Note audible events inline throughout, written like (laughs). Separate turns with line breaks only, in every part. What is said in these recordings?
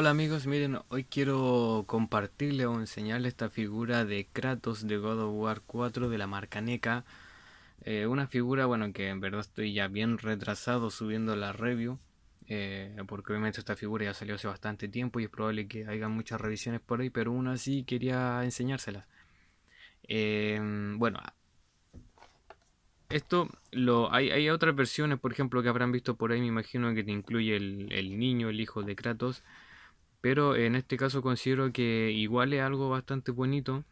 Hola amigos, miren, hoy quiero compartirle o enseñarles esta figura de Kratos de God of War 4 de la marca NECA. Eh, una figura, bueno, que en verdad estoy ya bien retrasado subiendo la review, eh, porque obviamente esta figura ya salió hace bastante tiempo y es probable que haya muchas revisiones por ahí, pero aún así quería enseñárselas. Eh, bueno, esto lo hay, hay, otras versiones, por ejemplo, que habrán visto por ahí, me imagino que te incluye el, el niño, el hijo de Kratos. Pero en este caso considero que igual es algo bastante bonito.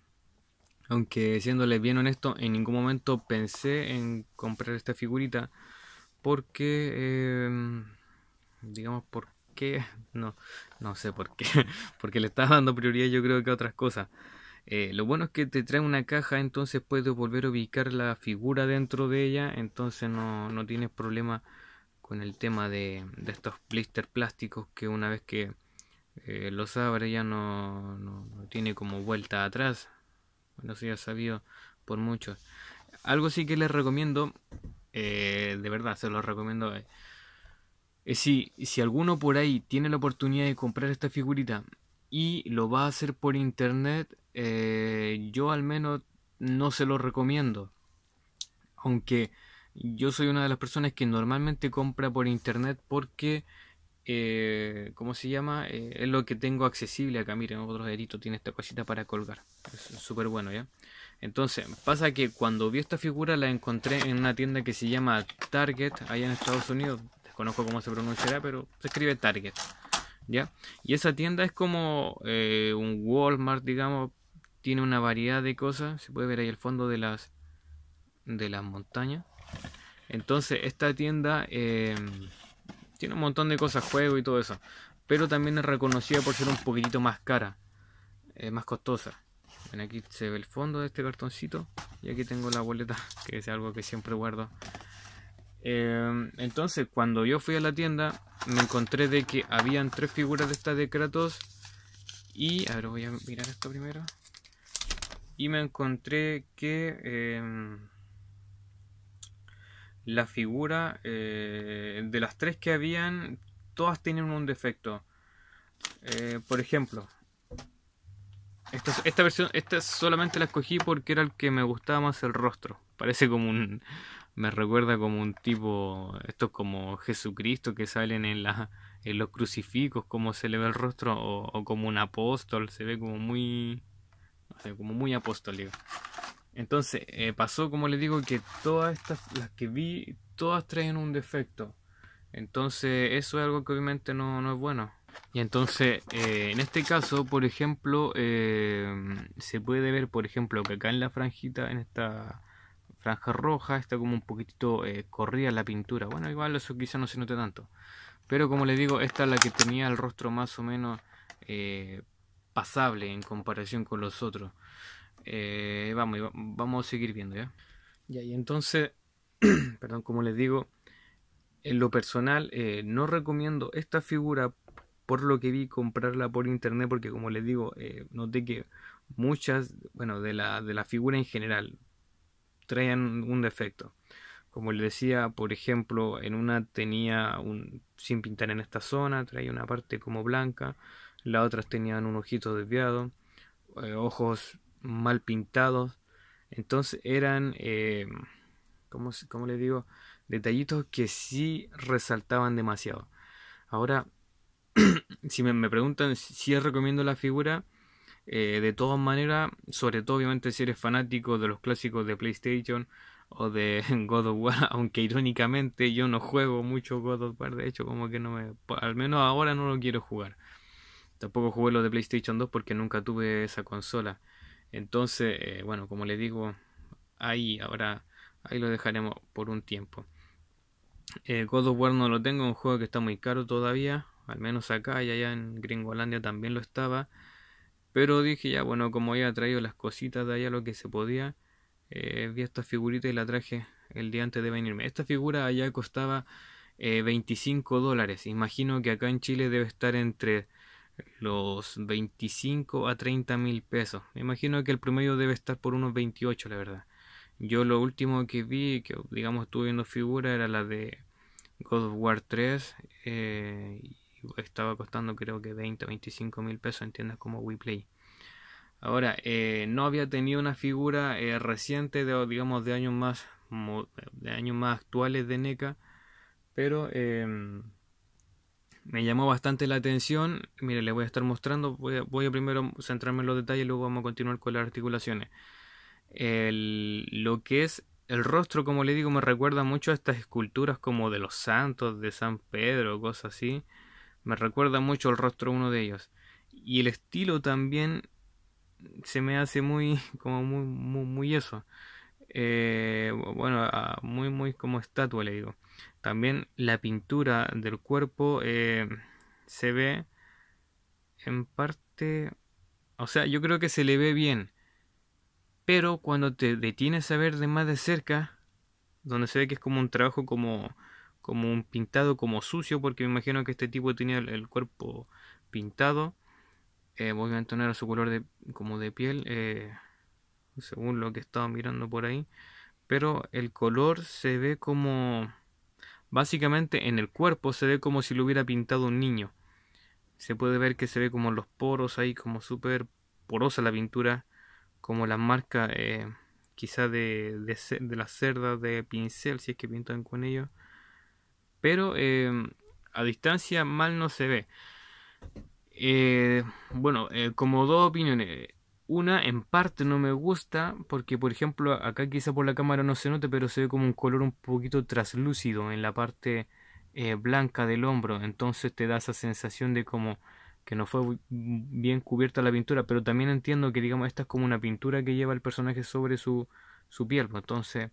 Aunque siéndole bien honesto, en ningún momento pensé en comprar esta figurita. Porque, em, digamos, ¿por qué? (laughs) No, no sé por qué. (laughs) Porque le estaba dando prioridad yo creo que a otras cosas. Eh, lo bueno es que te trae una caja, entonces puedes volver a ubicar la figura dentro de ella. Entonces no, tienes problema con el tema de, de estos blister plásticos que una vez que lo eh, los abre, ya no, tiene como vuelta atrás. Bueno, se ha sabido por muchos. Algo sí que les recomiendo, eh, de verdad, se los recomiendo. Eh, si, si alguno por ahí tiene la oportunidad de comprar esta figurita y lo va a hacer por internet, eh, yo al menos no se lo recomiendo. Aunque yo soy una de las personas que normalmente compra por internet porque eh, ¿cómo se llama? Eh, es lo que tengo accesible acá. Miren, otro dedito tiene esta cosita para colgar. Es súper bueno, ¿ya? Entonces, pasa que cuando vi esta figura la encontré en una tienda que se llama Target, allá en Estados Unidos. Desconozco cómo se pronunciará, pero se escribe Target, ¿ya? Y esa tienda es como eh, un Walmart, digamos. Tiene una variedad de cosas. Se puede ver ahí el fondo de las, de las montañas. Entonces, esta tienda... Tiene un montón de cosas, juego y todo eso. Pero también es reconocida por ser un poquitito más cara, eh, más costosa. Ven, aquí se ve el fondo de este cartoncito. Y aquí tengo la boleta, (laughs) que es algo que siempre guardo. Em, entonces, cuando yo fui a la tienda, me encontré de que habían tres figuras de estas de Kratos. Y, a ver, voy a mirar esto primero. Y me encontré que... Em, la figura eh, de las tres que habían, todas tienen un defecto. Eh, por ejemplo, esta, esta, versión, esta solamente la escogí porque era el que me gustaba más el rostro. Parece como un, me recuerda como un tipo, esto es como Jesucristo que salen en, la, en los crucifijos, como se le ve el rostro, o, como un apóstol, se ve como muy, como muy apostólico. Entonces, eh, pasó, como les digo, que todas estas, las que vi, todas traen un defecto. Entonces, eso es algo que obviamente no, es bueno. Y entonces, eh, en este caso, por ejemplo, eh, se puede ver, por ejemplo, que acá en la franjita, en esta franja roja, está como un poquitito corrida la pintura. Bueno, igual eso quizá no se note tanto. Pero como les digo, esta es la que tenía el rostro más o menos pasable en comparación con los otros. Eh, vamos, vamos a seguir viendo, ¿ya? y entonces, (clears throat) perdón, como les digo, en lo personal eh, no recomiendo esta figura por lo que vi comprarla por internet porque como les digo eh, noté que muchas bueno de la, de la figura en general traían un defecto como les decía por ejemplo en una tenía un sin pintar en esta zona traía una parte como blanca las otras tenían un ojito desviado ojos mal pintados. Entonces eran, como eh, ¿cómo, les digo? Detallitos que sí resaltaban demasiado. Ahora, (clears throat) si me, me, preguntan si recomiendo la figura, eh, de todas maneras, sobre todo obviamente si eres fanático de los clásicos de PlayStation o de (laughs) God of War, aunque irónicamente yo no juego mucho God of War, de hecho como que no me... Al menos ahora no lo quiero jugar. Tampoco jugué lo de PlayStation 2 porque nunca tuve esa consola. Entonces, eh, bueno, como le digo, ahí ahora ahí lo dejaremos por un tiempo. Eh, God of War no lo tengo, un juego que está muy caro todavía, al menos acá y allá en Gringolandia también lo estaba. Pero dije ya, bueno, como ya traído las cositas de allá lo que se podía, eh, vi esta figurita y la traje el día antes de venirme. Esta figura allá costaba 25 eh, dólares. Imagino que acá en Chile debe estar entre los 25 a 30 mil pesos. Me imagino que el promedio debe estar por unos 28, la verdad. Yo lo último que vi, que digamos estuve viendo figura, era la de God of War 3. Eh, estaba costando creo que 20 o 25 mil pesos Entiendes como como WePlay. Ahora, eh, no había tenido una figura eh, reciente, de, digamos, de años más, de años más actuales de NECA, pero... Em, me llamó bastante la atención. Mire, les voy a estar mostrando. Voy a, a, primero centrarme en los detalles y luego vamos a continuar con las articulaciones. lo que es el rostro, como le digo, me recuerda mucho a estas esculturas como de los santos, de San Pedro, cosas así. Me recuerda mucho el rostro de uno de ellos. Y el estilo también se me hace muy, (laughs) como muy, muy, eso. Eh, bueno, ah, muy, muy como estatua, le digo. También la pintura del cuerpo eh, se ve en parte, o sea, yo creo que se le ve bien, pero cuando te detienes a ver de más de cerca, donde se ve que es como un trabajo como como un pintado como sucio, porque me imagino que este tipo tenía el, cuerpo pintado. Eh, voy a entonar su color de, como de piel, eh, según lo que estaba mirando por ahí. Pero el color se ve como Básicamente en el cuerpo se ve como si lo hubiera pintado un niño. Se puede ver que se ve como los poros ahí, como súper porosa la pintura, como la marca eh, quizá de, de, de las cerdas de pincel, si es que pintan con ello. Pero eh, a distancia mal no se ve. Eh, bueno, como dos opiniones. Una en parte no me gusta porque, por ejemplo, acá quizá por la cámara no se note, pero se ve como un color un poquito traslúcido en la parte eh, blanca del hombro. Entonces te da esa sensación de como que no fue bien cubierta la pintura, pero también entiendo que, digamos, esta es como una pintura que lleva el personaje sobre su, su piel. Pues entonces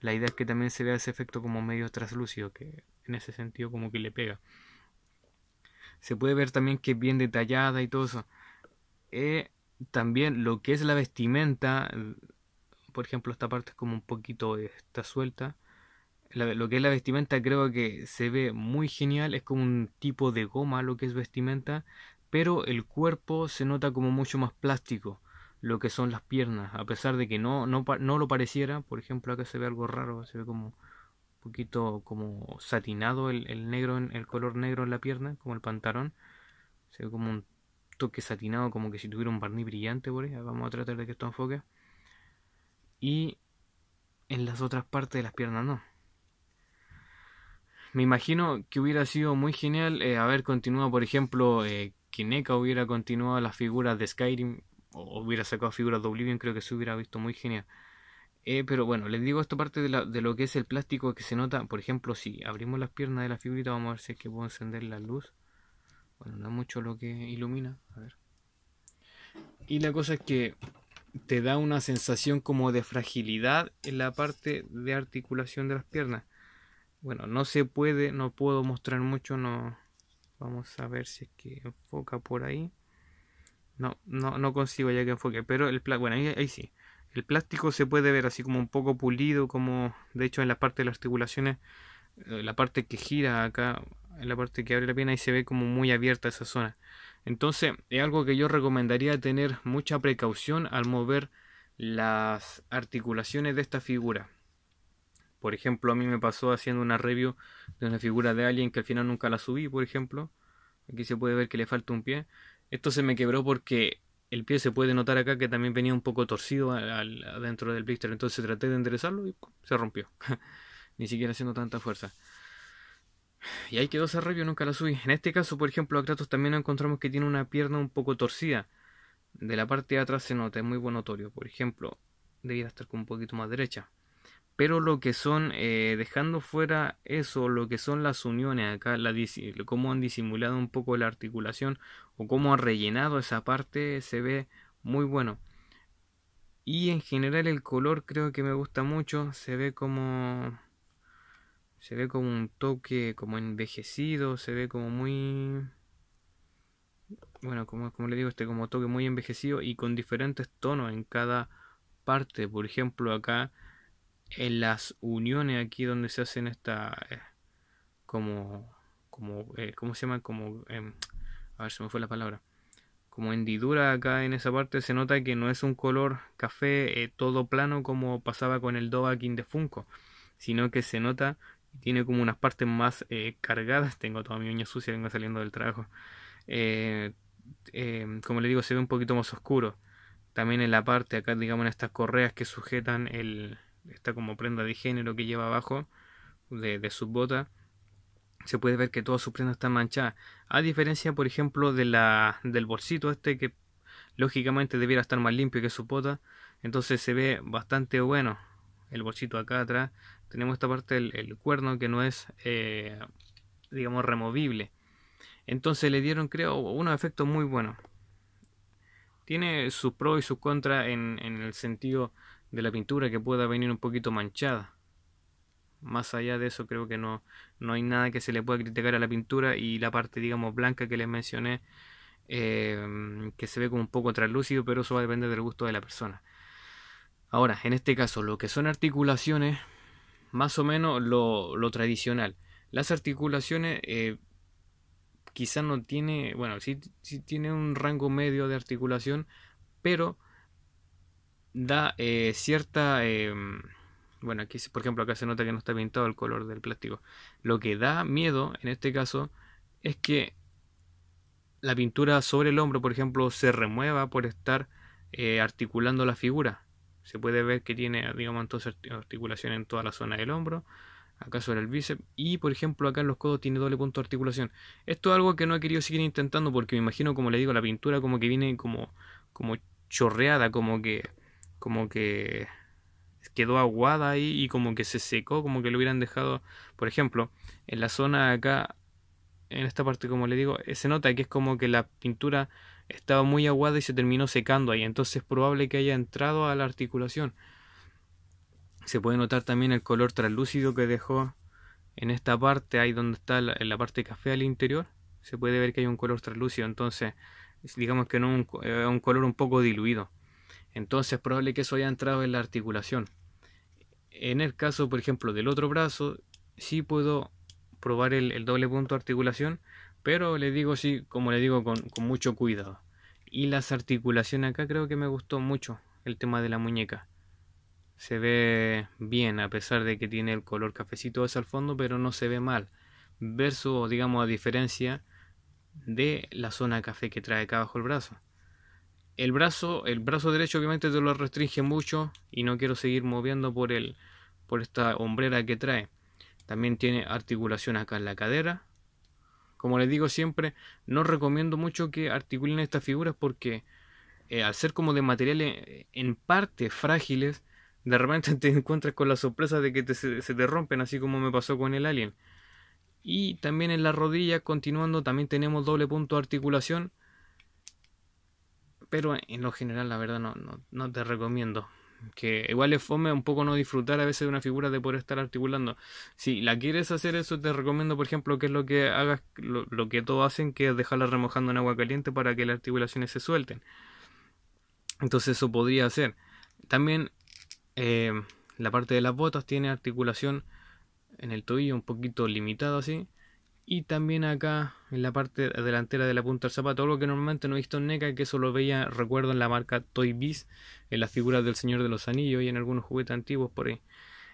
la idea es que también se vea ese efecto como medio traslúcido, que en ese sentido como que le pega. Se puede ver también que es bien detallada y todo eso. Eh, también lo que es la vestimenta, eh, por ejemplo, esta parte es como un poquito, está suelta. lo que es la vestimenta creo que se ve muy genial, es como un tipo de goma lo que es vestimenta, pero el cuerpo se nota como mucho más plástico, lo que son las piernas, a pesar de que no, no, no lo pareciera, por ejemplo acá se ve algo raro, se ve como un poquito como satinado el, el negro, el color negro en la pierna, como el pantalón, se ve como un que satinado, como que si tuviera un barniz brillante por ahí. Vamos a tratar de que esto enfoque. Y en las otras partes de las piernas no. Me imagino que hubiera sido muy genial eh, haber continuado, por ejemplo, eh, que e hubiera continuado las figuras de Skyrim o hubiera sacado figuras de Oblivion, creo que se hubiera visto muy genial. Eh, pero bueno, les digo esta parte de, de, lo que es el plástico que se nota. Por ejemplo, si abrimos las piernas de la figurita, vamos a ver si es que puedo encender la luz. Bueno, no mucho lo que ilumina. A ver. Y la cosa es que te da una sensación como de fragilidad en la parte de articulación de las piernas. Bueno, no se puede, no puedo mostrar mucho, no. Vamos a ver si es que enfoca por ahí. No, no, no consigo ya que enfoque, pero el plástico, bueno, ahí, sí. El plástico se puede ver así como un poco pulido, como de hecho en la parte de las articulaciones, eh, la parte que gira acá en la parte que abre la pierna y se ve como muy abierta esa zona. Entonces es algo que yo recomendaría tener mucha precaución al mover las articulaciones de esta figura. Por ejemplo, a mí me pasó haciendo una review de una figura de alguien que al final nunca la subí, por ejemplo. Aquí se puede ver que le falta un pie. Esto se me quebró porque el pie se puede notar acá que también venía un poco torcido adentro del blister. Entonces traté de enderezarlo y se rompió. (laughs) Ni siquiera haciendo tanta fuerza. Y hay que esa review, nunca la subí. En este caso, por ejemplo, a Kratos también encontramos que tiene una pierna un poco torcida. De la parte de atrás se nota, es muy buen notorio. Por ejemplo, debía estar con un poquito más derecha. Pero lo que son, eh, dejando fuera eso, lo que son las uniones acá, la, cómo han disimulado un poco la articulación o cómo han rellenado esa parte, se ve muy bueno. Y en general el color creo que me gusta mucho, se ve como se ve como un toque como envejecido, se ve como muy... Bueno, como, como le digo, este como toque muy envejecido y con diferentes tonos en cada parte. Por ejemplo, acá en las uniones, aquí donde se hacen esta... Eh, como... como eh, ¿Cómo se llama? Como... Em, a ver, si me fue la palabra como hendidura acá en esa parte se nota que no es un color café eh, todo plano como pasaba con el Dovakin de Funko, sino que se nota tiene como unas partes más eh, cargadas. Tengo toda mi uña sucia, vengo saliendo del trabajo. Eh, em, como le digo, se ve un poquito más oscuro. También en la parte acá, digamos, en estas correas que sujetan el, esta como prenda de género que lleva abajo de, de su bota, se puede ver que toda su prenda está manchada. A diferencia, por ejemplo, de la, del bolsito este que lógicamente debiera estar más limpio que su bota. Entonces se ve bastante bueno el bolsito acá atrás tenemos esta parte del el cuerno que no es, eh, digamos, removible. Entonces le dieron, creo, unos efectos muy buenos. Tiene sus pros y sus contras en, el sentido de la pintura que pueda venir un poquito manchada. Más allá de eso, creo que no, no hay nada que se le pueda criticar a la pintura y la parte, digamos, blanca que les mencioné, eh, que se ve como un poco traslúcido, pero eso va a depender del gusto de la persona. Ahora, en este caso, lo que son articulaciones, más o menos lo, tradicional. Las articulaciones eh, quizás no tiene, bueno, sí, sí, tiene un rango medio de articulación, pero da eh, cierta, em, bueno, aquí por ejemplo acá se nota que no está pintado el color del plástico. Lo que da miedo en este caso es que la pintura sobre el hombro, por ejemplo, se remueva por estar eh, articulando la figura. Se puede ver que tiene, digamos, entonces articulación en toda la zona del hombro, acá sobre el bíceps y, por ejemplo, acá en los codos tiene doble punto de articulación. Esto es algo que no he querido seguir intentando porque me imagino, como le digo, la pintura como que viene como, como chorreada, como que, como que quedó aguada ahí y como que se secó, como que lo hubieran dejado, por ejemplo, en la zona acá, en esta parte, como le digo, eh, se nota que es como que la pintura estaba muy aguada y se terminó secando ahí, entonces es probable que haya entrado a la articulación. Se puede notar también el color translúcido que dejó en esta parte, ahí donde está la, en la parte café al interior, se puede ver que hay un color translúcido, entonces digamos que no eh, un, color un poco diluido. Entonces es probable que eso haya entrado en la articulación. En el caso, por ejemplo, del otro brazo, si puedo probar el, el doble punto de articulación pero le digo, sí, como le digo, con, mucho cuidado. Y las articulaciones acá creo que me gustó mucho el tema de la muñeca. Se ve bien, a pesar de que tiene el color cafecito ese al fondo, pero no se ve mal. Verso, digamos, a diferencia de la zona café que trae acá abajo el brazo. El brazo, el brazo derecho obviamente te lo restringe mucho y no quiero seguir moviendo por el, por esta hombrera que trae. También tiene articulación acá en la cadera, como les digo siempre, no recomiendo mucho que articulen estas figuras porque eh, al ser como de materiales eh, en parte frágiles, de repente (laughs) te encuentras con la sorpresa de que se, te rompen, así como me pasó con el alien. Y también en la rodilla, continuando, también tenemos doble punto de articulación. Pero en lo general, la verdad, no, no te recomiendo que igual es fome un poco no disfrutar a veces de una figura de poder estar articulando. Si la quieres hacer eso, te recomiendo, por ejemplo, que es lo que hagas, lo, que todos hacen, que es dejarla remojando en agua caliente para que las articulaciones se suelten. Entonces eso podría ser. También eh, la parte de las botas tiene articulación en el tobillo un poquito limitada así y también acá en la parte delantera de la punta del zapato, algo que normalmente no he visto en NECA, que eso lo veía, recuerdo, en la marca Toy Biz, en las figuras del Señor de los Anillos y en algunos juguetes antiguos por ahí.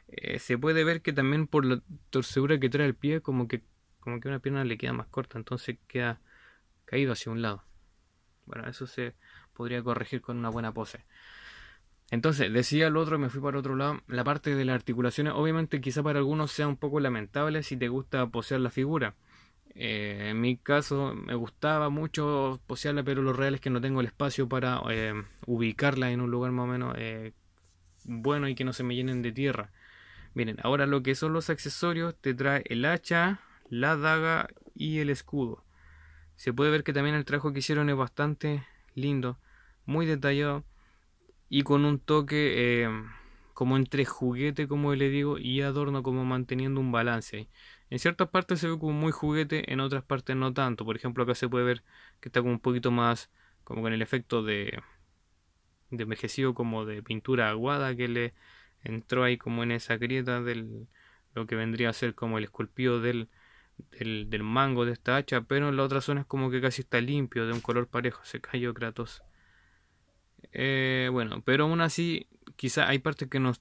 Eh, se puede ver que también por la torcedura que trae el pie, como que, como que una pierna le queda más corta, entonces queda caído hacia un lado. Bueno, eso se podría corregir con una buena pose. Entonces, decía el otro, me fui para otro lado. La parte de las articulaciones, obviamente, quizá para algunos sea un poco lamentable si te gusta posear la figura. Eh, en mi caso, me gustaba mucho posearla, pero lo real es que no tengo el espacio para eh, ubicarla en un lugar más o menos eh, bueno y que no se me llenen de tierra. Miren, ahora lo que son los accesorios, te trae el hacha, la daga y el escudo. Se puede ver que también el trabajo que hicieron es bastante lindo, muy detallado y con un toque eh, como entre juguete, como le digo, y adorno, como manteniendo un balance ahí. En ciertas partes se ve como muy juguete, en otras partes no tanto. Por ejemplo, acá se puede ver que está como un poquito más, como con el efecto de, de envejecido, como de pintura aguada que le entró ahí como en esa grieta del lo que vendría a ser como el esculpido del, del, del mango de esta hacha, pero en la otra zona es como que casi está limpio, de un color parejo, se cayó Kratos. Eh, bueno, pero aún así, quizá hay partes que no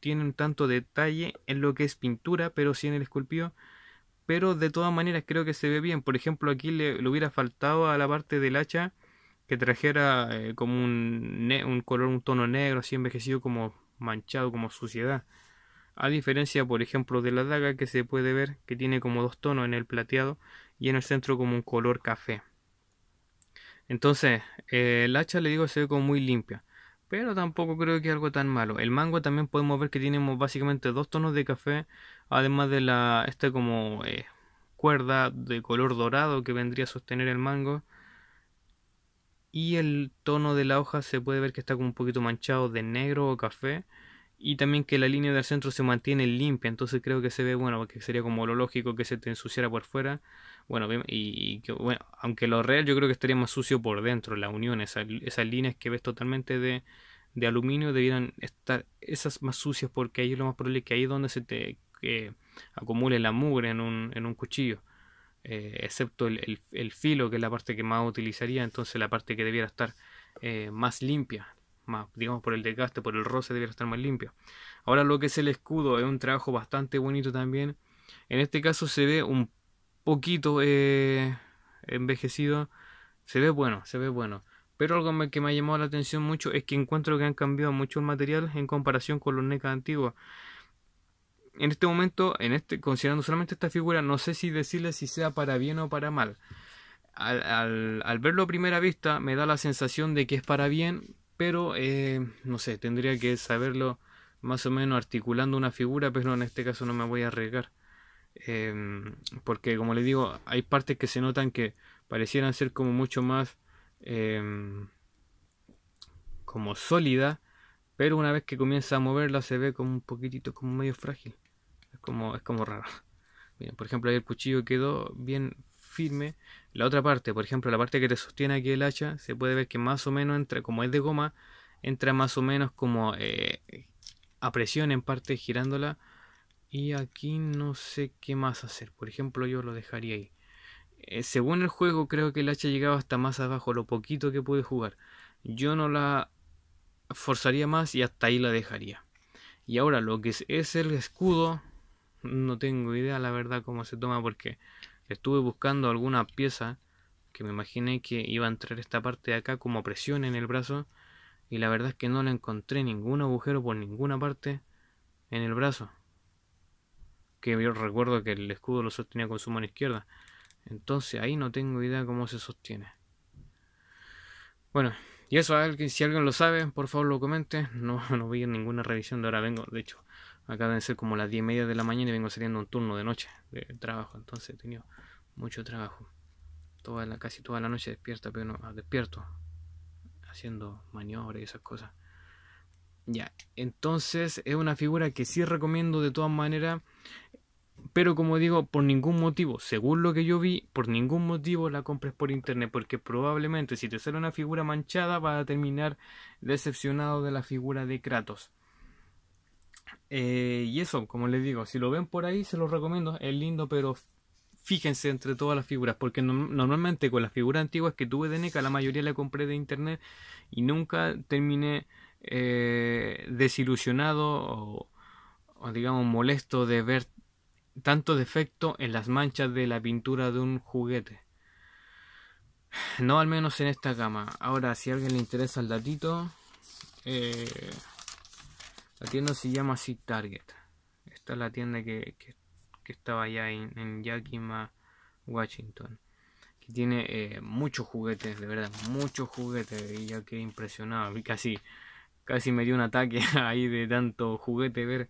tienen tanto detalle en lo que es pintura, pero sí en el esculpido. Pero de todas maneras creo que se ve bien. Por ejemplo, aquí le, hubiera faltado a la parte del hacha que trajera eh, como un, un color, un tono negro, así envejecido, como manchado, como suciedad. A diferencia, por ejemplo, de la daga que se puede ver, que tiene como dos tonos en el plateado y en el centro como un color café. Entonces, eh, el hacha, le digo, se ve como muy limpia. Pero tampoco creo que es algo tan malo. El mango también podemos ver que tenemos básicamente dos tonos de café. Además de la esta como eh, cuerda de color dorado que vendría a sostener el mango. Y el tono de la hoja se puede ver que está como un poquito manchado de negro o café. Y también que la línea del centro se mantiene limpia. Entonces creo que se ve bueno, porque sería como lo lógico que se te ensuciara por fuera bueno, y, bueno, aunque lo real yo creo que estaría más sucio por dentro, la unión, esas líneas que ves totalmente de, aluminio debieran estar esas más sucias porque ahí es lo más probable que ahí es donde se te acumule la mugre en un, cuchillo. Eh, excepto el, filo, que es la parte que más utilizaría, entonces la parte que debiera estar eh, más limpia, más, digamos por el desgaste, por el roce debiera estar más limpia. Ahora lo que es el escudo es un trabajo bastante bonito también. En este caso se ve un poquito eh, envejecido, se ve bueno, se ve bueno. Pero algo que me ha llamado la atención mucho es que encuentro que han cambiado mucho el material en comparación con los NECA antiguos. En este momento, en este, considerando solamente esta figura, no sé si decirle si sea para bien o para mal. Al, verlo a primera vista, me da la sensación de que es para bien, pero eh, no sé, tendría que saberlo más o menos articulando una figura, pero en este caso no me voy a arriesgar. Em, porque como les digo, hay partes que se notan que parecieran ser como mucho más eh, como sólida, pero una vez que comienza a moverla se ve como un poquitito, como medio frágil. Es como, es como raro. (laughs) por ejemplo, ahí el cuchillo quedó bien firme. La otra parte, por ejemplo, la parte que te sostiene aquí el hacha, se puede ver que más o menos entra, como es de goma, entra más o menos como eh, a presión en parte girándola y aquí no sé qué más hacer. Por ejemplo, yo lo dejaría ahí. Eh, según el juego, creo que el hacha llegaba hasta más abajo, lo poquito que pude jugar. Yo no la forzaría más y hasta ahí la dejaría. Y ahora lo que es, el escudo, no tengo idea la verdad cómo se toma porque estuve buscando alguna pieza que me imaginé que iba a entrar esta parte de acá como presión en el brazo y la verdad es que no la encontré ningún agujero por ninguna parte en el brazo que yo recuerdo que el escudo lo sostenía con su mano izquierda. Entonces ahí no tengo idea cómo se sostiene. Bueno, y eso, alguien, si alguien lo sabe, por favor lo comente. No, (laughs) no vi ninguna revisión de ahora vengo. De hecho, acá de ser como las 10 y media de la mañana y vengo saliendo un turno de noche de trabajo. Entonces he tenido mucho trabajo. Toda la, casi toda la noche despierta, pero no, despierto. Haciendo maniobras y esas cosas. Ya, entonces es una figura que sí recomiendo de todas maneras. Pero como digo, por ningún motivo, según lo que yo vi, por ningún motivo la compres por internet, porque probablemente si te sale una figura manchada vas a terminar decepcionado de la figura de Kratos. Eh, y eso, como les digo, si lo ven por ahí, se los recomiendo, es lindo, pero fíjense entre todas las figuras, porque normalmente con las figuras antiguas que tuve de NECA, la mayoría la compré de internet y nunca terminé eh, desilusionado o, digamos molesto de verte, tanto defecto en las manchas de la pintura de un juguete. No al menos en esta gama. Ahora, si a alguien le interesa el datito, eh, la tienda se llama así Target. Esta es la tienda que, que, estaba allá en, Yakima, Washington. Que tiene eh, muchos juguetes, de verdad, muchos juguetes. Y ya que impresionado. Casi, casi me dio un ataque (laughs) ahí de tanto juguete ver.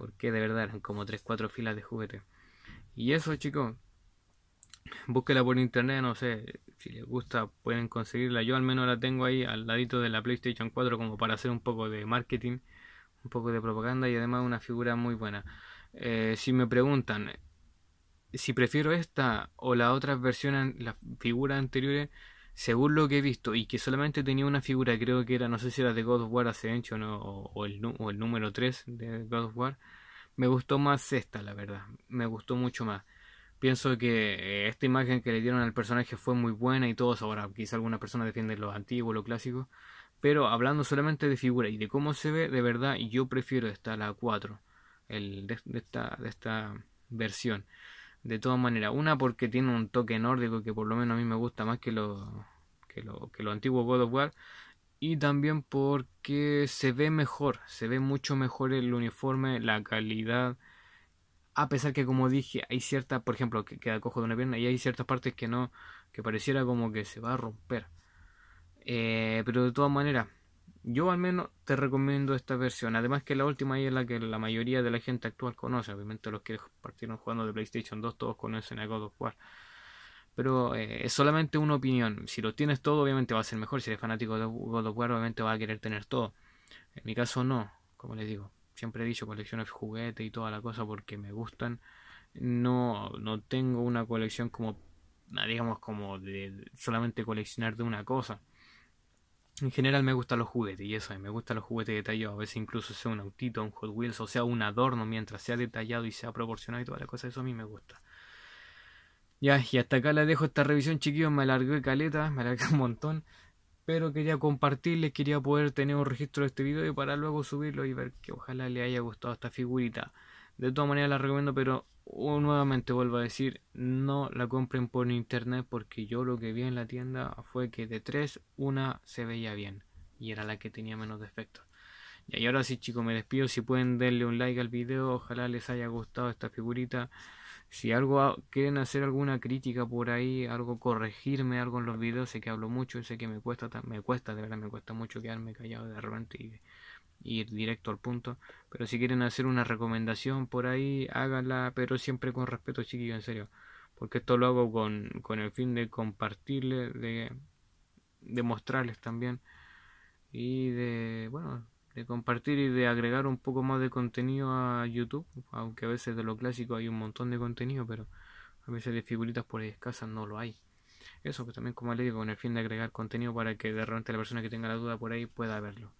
Porque de verdad eran como 3-4 filas de juguete. Y eso, chicos. Búsquela por internet, no sé. Si les gusta, pueden conseguirla. Yo al menos la tengo ahí al ladito de la PlayStation 4 como para hacer un poco de marketing, un poco de propaganda y además una figura muy buena. Eh, si me preguntan si prefiero esta o la otra versión. La figura anteriores, según lo que he visto, y que solamente tenía una figura, creo que era, no sé si era de God of War Ascension o, o, el, el número 3 de God of War, me gustó más esta, la verdad, me gustó mucho más. Pienso que eh, esta imagen que le dieron al personaje fue muy buena y todos ahora, quizá alguna persona defiende lo antiguo, lo clásico, pero hablando solamente de figura y de cómo se ve, de verdad yo prefiero esta, la 4, el, de, esta, de esta versión. De todas maneras, una porque tiene un toque nórdico que por lo menos a mí me gusta más que los que lo, que antiguo God of War y también porque se ve mejor, se ve mucho mejor el uniforme, la calidad. A pesar que como dije, hay cierta, por ejemplo, que queda cojo de una pierna y hay ciertas partes que no, que pareciera como que se va a romper. Eh, pero de todas maneras, yo al menos te recomiendo esta versión. Además que la última es la que la mayoría de la gente actual conoce. Obviamente los que partieron jugando de PlayStation 2 todos conocen a God of War pero eh, es solamente una opinión. Si lo tienes todo, obviamente va a ser mejor. Si eres fanático de God of War, obviamente va a querer tener todo. En mi caso, no, como les digo. Siempre he dicho colecciono juguetes y toda la cosa porque me gustan. No, no tengo una colección como, digamos, como de solamente coleccionar de una cosa. En general me gustan los juguetes y eso, me gustan los juguetes detallados, a veces incluso sea un autito, un Hot Wheels o sea un adorno mientras sea detallado y sea proporcionado y toda la cosa, eso a mí me gusta. Ya, y hasta acá la dejo esta revisión, chiquillos. Me alargué caleta, me alargué un montón. Pero quería compartirles, quería poder tener un registro de este video y para luego subirlo y ver que ojalá le haya gustado esta figurita. De todas maneras la recomiendo, pero oh, nuevamente vuelvo a decir, no la compren por internet porque yo lo que vi en la tienda fue que de tres, una se veía bien y era la que tenía menos defectos. Y ahora sí chicos, me despido, si pueden darle un like al video, ojalá les haya gustado esta figurita si algo quieren hacer alguna crítica por ahí, algo corregirme, algo en los videos, sé que hablo mucho, sé que me cuesta, me cuesta, de verdad me cuesta mucho quedarme callado de repente y, ir directo al punto. Pero si quieren hacer una recomendación por ahí, háganla, pero siempre con respeto, chiquillo, en serio. Porque esto lo hago con, con el fin de compartirles, de mostrarles también y de, bueno, de compartir y de agregar un poco más de contenido a YouTube, aunque a veces de lo clásico hay un montón de contenido, pero a veces de figuritas por ahí escasas no lo hay. Eso que también como le digo, con el fin de agregar contenido para que de repente la persona que tenga la duda por ahí pueda verlo.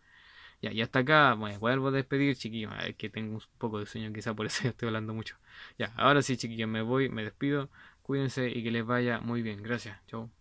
Ya, y hasta acá, bueno, vuelvo a despedir, chiquillos. Ah, es que tengo un poco de sueño, quizá por eso (laughs) estoy hablando mucho. Ya, ahora sí, chiquillos, me voy, me despido. Cuídense y que les vaya muy bien. Gracias. Chao.